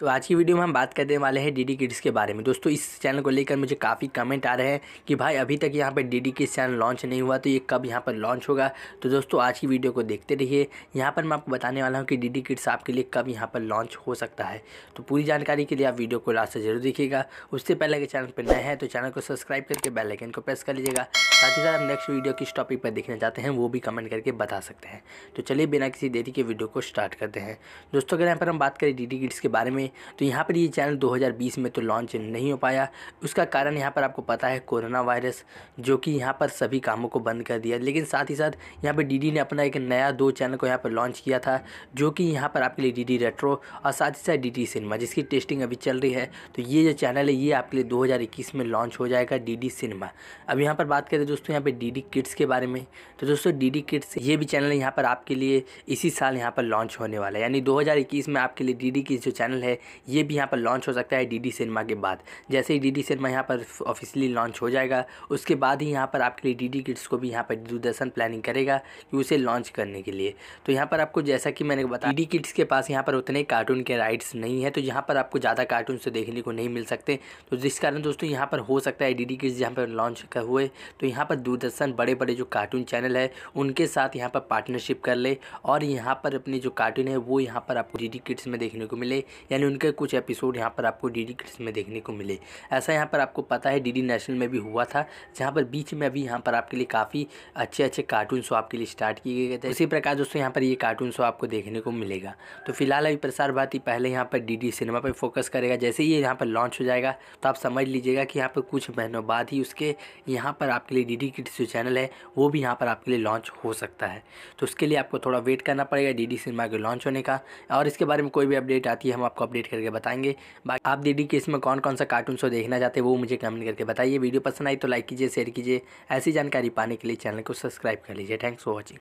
तो आज की वीडियो में हम बात करने वाले हैं डीडी किड्स के बारे में दोस्तों इस चैनल को लेकर मुझे काफ़ी कमेंट आ रहे हैं कि भाई अभी तक यहाँ पर डीडी किड्स चैनल लॉन्च नहीं हुआ तो ये कब यहाँ पर लॉन्च होगा तो दोस्तों आज की वीडियो को देखते रहिए यहाँ पर मैं आपको बताने वाला हूँ कि डीडी किड्स आपके लिए कब यहाँ पर लॉन्च हो सकता है तो पूरी जानकारी के लिए आप वीडियो को लास्ट से जरूर देखिएगा उससे पहले अगर चैनल पर नए हैं तो चैनल को सब्सक्राइब करके बेलाइकन को प्रेस कर लीजिएगा साथ ही साथ आप नेक्स्ट वीडियो किस टॉपिक पर देखना चाहते हैं वो भी कमेंट करके बता सकते हैं तो चलिए बिना किसी देरी के वीडियो को स्टार्ट करते हैं दोस्तों अगर यहाँ पर हम बात करें डी किड्स के बारे में तो यहाँ पर ये यह चैनल 2020 में तो लॉन्च नहीं हो पाया उसका कारण यहाँ पर आपको पता है कोरोना वायरस जो कि यहाँ पर सभी कामों को बंद कर दिया लेकिन साथ ही साथ यहाँ पर डी ने अपना एक नया दो चैनल को यहाँ पर लॉन्च किया था जो कि यहाँ पर आपके लिए डी रेट्रो और साथ ही साथ डी सिनेमा जिसकी टेस्टिंग अभी चल रही है तो ये जो चैनल है ये आपके लिए दो में लॉन्च हो जाएगा डी सिनेमा अब यहाँ पर बात करें दोस्तों यहाँ पे डीडी किड्स के बारे में तो दोस्तों डीडी किड्स ये भी चैनल यहाँ पर आपके लिए इसी साल यहाँ पर लॉन्च होने वाला है यानी 2021 में आपके लिए डीडी किड्स जो चैनल है ये भी यहाँ पर लॉन्च हो सकता है डीडी सिनेमा के बाद जैसे ही डी सिनेमा यहाँ पर ऑफिशियली लॉन्च हो जाएगा उसके बाद ही यहाँ पर आपके लिए डी किड्स को भी यहाँ पर दूरदर्शन प्लानिंग करेगा कि उसे लॉन्च करने के लिए तो यहाँ पर आपको जैसा कि मैंने बताया डी किड्स के पास यहाँ पर उतने कार्टून के राइट्स नहीं है तो यहाँ पर आपको ज़्यादा कार्टून से देखने को नहीं मिल सकते तो जिस कारण दोस्तों यहाँ पर हो सकता है डी डी किड्स यहाँ पर लॉन्च हुए तो यहाँ यहाँ पर दूरदर्शन बड़े बड़े जो कार्टून चैनल है उनके साथ यहाँ पर पार्टनरशिप कर ले और यहाँ पर अपने जो कार्टून है वो यहाँ पर आपको डी डी किड्स में देखने को मिले यानी उनके कुछ एपिसोड यहाँ पर आपको डी डी किड्स में देखने को मिले ऐसा यहाँ पर आपको पता है डी डी नेशनल में भी हुआ था जहाँ पर बीच में अभी यहाँ पर आपके लिए काफ़ी अच्छे अच्छे कार्टून शो आपके लिए स्टार्ट किए गए थे इसी प्रकार दोस्तों यहाँ पर ये कार्टून शो आपको देखने को मिलेगा तो फिलहाल अभी प्रसार भारती पहले यहाँ पर डी सिनेमा पर फोकस करेगा जैसे ही यहाँ पर लॉन्च हो जाएगा तो आप समझ लीजिएगा कि यहाँ पर कुछ महीनों बाद ही उसके यहाँ पर आपके लिए डी डी किड्स जो चैनल है वो भी यहाँ पर आपके लिए लॉन्च हो सकता है तो उसके लिए आपको थोड़ा वेट करना पड़ेगा डी डी सिनेमा के लॉन्च होने का और इसके बारे में कोई भी अपडेट आती है हम आपको अपडेट करके बताएंगे बाकी आप डी डी किड्स में कौन कौन सा कार्टून शो देखना चाहते हैं वो मुझे कमेंट करके बताइए वीडियो पसंद आई तो लाइक कीजिए शेयर कीजिए ऐसी जानकारी पाने के लिए चैनल को सब्सक्राइब कर लीजिए थैंक्स फॉर वॉचिंग